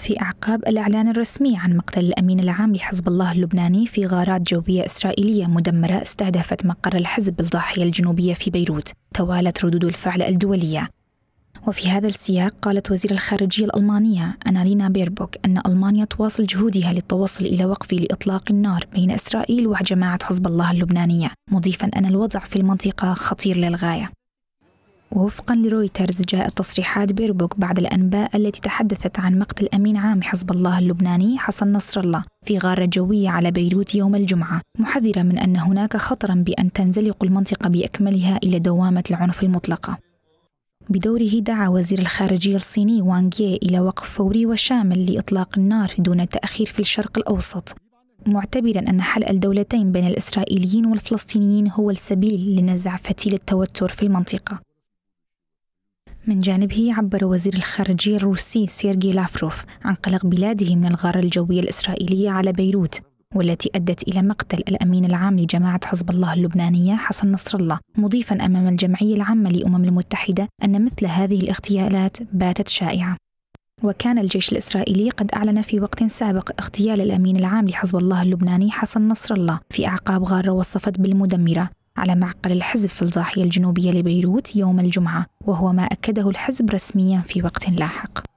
في أعقاب الإعلان الرسمي عن مقتل الأمين العام لحزب الله اللبناني في غارات جوية إسرائيلية مدمرة استهدفت مقر الحزب بالضاحية الجنوبية في بيروت توالت ردود الفعل الدولية وفي هذا السياق قالت وزير الخارجية الألمانية أنالينا بيربوك أن ألمانيا تواصل جهودها للتوصل إلى وقف لإطلاق النار بين إسرائيل وجماعة حزب الله اللبنانية مضيفا أن الوضع في المنطقة خطير للغاية ووفقا لرويترز جاءت تصريحات بيربوك بعد الأنباء التي تحدثت عن مقتل أمين عام حزب الله اللبناني حسن نصر الله في غارة جوية على بيروت يوم الجمعة محذرة من أن هناك خطرا بأن تنزلق المنطقة بأكملها إلى دوامة العنف المطلقة بدوره دعا وزير الخارجية الصيني وانغ إلى وقف فوري وشامل لإطلاق النار دون تأخير في الشرق الأوسط معتبرا أن حل الدولتين بين الإسرائيليين والفلسطينيين هو السبيل لنزع فتيل التوتر في المنطقة من جانبه عبر وزير الخارجية الروسي سيرجي لافروف عن قلق بلاده من الغارة الجوية الإسرائيلية على بيروت والتي أدت إلى مقتل الأمين العام لجماعة حزب الله اللبنانية حسن نصر الله مضيفا أمام الجمعية العامة لأمم المتحدة أن مثل هذه الاغتيالات باتت شائعة وكان الجيش الإسرائيلي قد أعلن في وقت سابق اغتيال الأمين العام لحزب الله اللبناني حسن نصر الله في أعقاب غارة وصفت بالمدمرة على معقل الحزب في الضاحية الجنوبية لبيروت يوم الجمعة وهو ما أكده الحزب رسميا في وقت لاحق